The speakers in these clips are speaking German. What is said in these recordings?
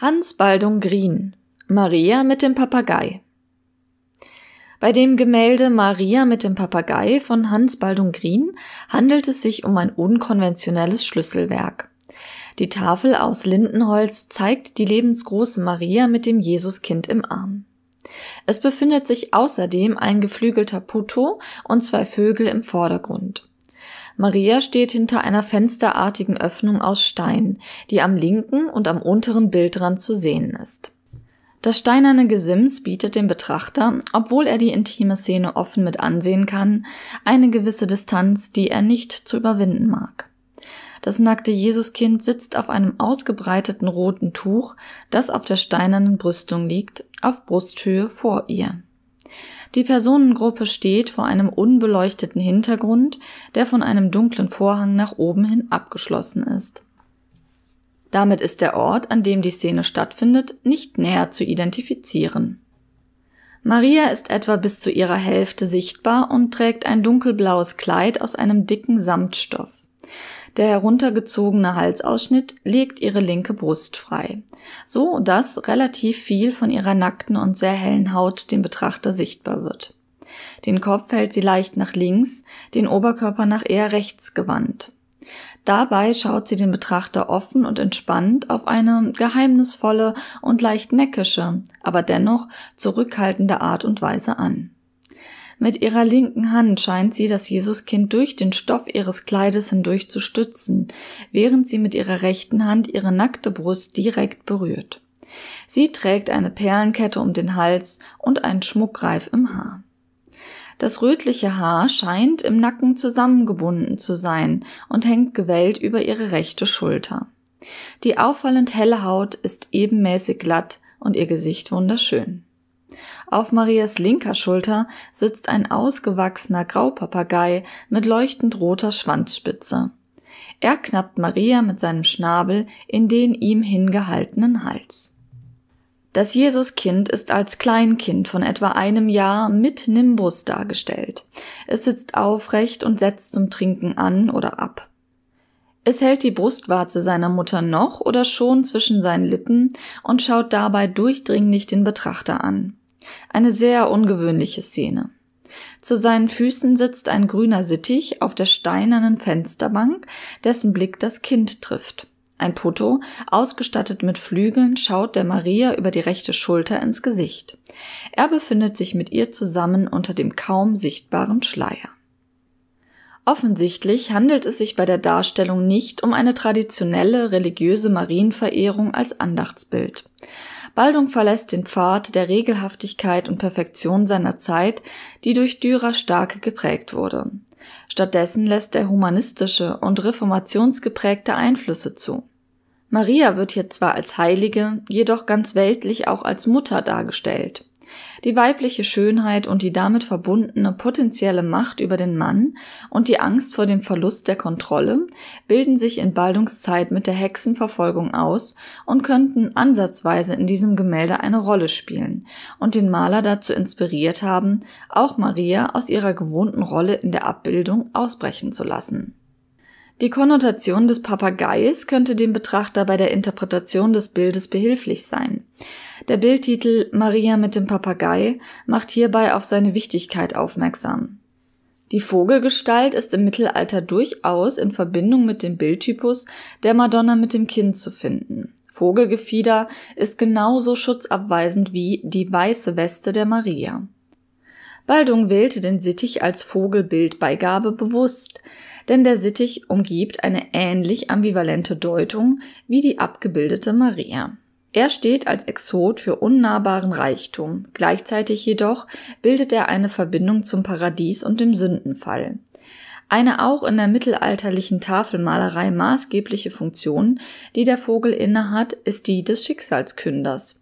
Hans Baldung Green Maria mit dem Papagei bei dem Gemälde Maria mit dem Papagei von Hans Baldung Green handelt es sich um ein unkonventionelles Schlüsselwerk. Die Tafel aus Lindenholz zeigt die lebensgroße Maria mit dem Jesuskind im Arm. Es befindet sich außerdem ein geflügelter Puto und zwei Vögel im Vordergrund. Maria steht hinter einer fensterartigen Öffnung aus Stein, die am linken und am unteren Bildrand zu sehen ist. Das steinerne Gesims bietet dem Betrachter, obwohl er die intime Szene offen mit ansehen kann, eine gewisse Distanz, die er nicht zu überwinden mag. Das nackte Jesuskind sitzt auf einem ausgebreiteten roten Tuch, das auf der steinernen Brüstung liegt, auf Brusthöhe vor ihr. Die Personengruppe steht vor einem unbeleuchteten Hintergrund, der von einem dunklen Vorhang nach oben hin abgeschlossen ist. Damit ist der Ort, an dem die Szene stattfindet, nicht näher zu identifizieren. Maria ist etwa bis zu ihrer Hälfte sichtbar und trägt ein dunkelblaues Kleid aus einem dicken Samtstoff. Der heruntergezogene Halsausschnitt legt ihre linke Brust frei, so dass relativ viel von ihrer nackten und sehr hellen Haut dem Betrachter sichtbar wird. Den Kopf hält sie leicht nach links, den Oberkörper nach eher rechts gewandt. Dabei schaut sie den Betrachter offen und entspannt auf eine geheimnisvolle und leicht neckische, aber dennoch zurückhaltende Art und Weise an. Mit ihrer linken Hand scheint sie das Jesuskind durch den Stoff ihres Kleides hindurch zu stützen, während sie mit ihrer rechten Hand ihre nackte Brust direkt berührt. Sie trägt eine Perlenkette um den Hals und einen Schmuckreif im Haar. Das rötliche Haar scheint im Nacken zusammengebunden zu sein und hängt gewellt über ihre rechte Schulter. Die auffallend helle Haut ist ebenmäßig glatt und ihr Gesicht wunderschön. Auf Marias linker Schulter sitzt ein ausgewachsener Graupapagei mit leuchtend roter Schwanzspitze. Er knappt Maria mit seinem Schnabel in den ihm hingehaltenen Hals. Das Jesuskind ist als Kleinkind von etwa einem Jahr mit Nimbus dargestellt. Es sitzt aufrecht und setzt zum Trinken an oder ab. Es hält die Brustwarze seiner Mutter noch oder schon zwischen seinen Lippen und schaut dabei durchdringlich den Betrachter an. Eine sehr ungewöhnliche Szene. Zu seinen Füßen sitzt ein grüner Sittich auf der steinernen Fensterbank, dessen Blick das Kind trifft. Ein Putto, ausgestattet mit Flügeln, schaut der Maria über die rechte Schulter ins Gesicht. Er befindet sich mit ihr zusammen unter dem kaum sichtbaren Schleier. Offensichtlich handelt es sich bei der Darstellung nicht um eine traditionelle religiöse Marienverehrung als Andachtsbild. Baldung verlässt den Pfad der Regelhaftigkeit und Perfektion seiner Zeit, die durch Dürer stark geprägt wurde. Stattdessen lässt er humanistische und reformationsgeprägte Einflüsse zu. Maria wird hier zwar als Heilige, jedoch ganz weltlich auch als Mutter dargestellt die weibliche Schönheit und die damit verbundene potenzielle Macht über den Mann und die Angst vor dem Verlust der Kontrolle bilden sich in Baldungszeit mit der Hexenverfolgung aus und könnten ansatzweise in diesem Gemälde eine Rolle spielen und den Maler dazu inspiriert haben, auch Maria aus ihrer gewohnten Rolle in der Abbildung ausbrechen zu lassen. Die Konnotation des Papageis könnte dem Betrachter bei der Interpretation des Bildes behilflich sein. Der Bildtitel Maria mit dem Papagei macht hierbei auf seine Wichtigkeit aufmerksam. Die Vogelgestalt ist im Mittelalter durchaus in Verbindung mit dem Bildtypus der Madonna mit dem Kind zu finden. Vogelgefieder ist genauso schutzabweisend wie die weiße Weste der Maria. Baldung wählte den Sittich als Vogelbildbeigabe bewusst, denn der Sittich umgibt eine ähnlich ambivalente Deutung wie die abgebildete Maria. Er steht als Exot für unnahbaren Reichtum, gleichzeitig jedoch bildet er eine Verbindung zum Paradies und dem Sündenfall. Eine auch in der mittelalterlichen Tafelmalerei maßgebliche Funktion, die der Vogel innehat, ist die des Schicksalskünders.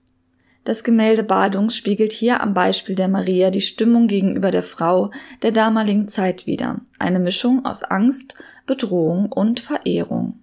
Das Gemälde Badungs spiegelt hier am Beispiel der Maria die Stimmung gegenüber der Frau der damaligen Zeit wider, eine Mischung aus Angst, Bedrohung und Verehrung.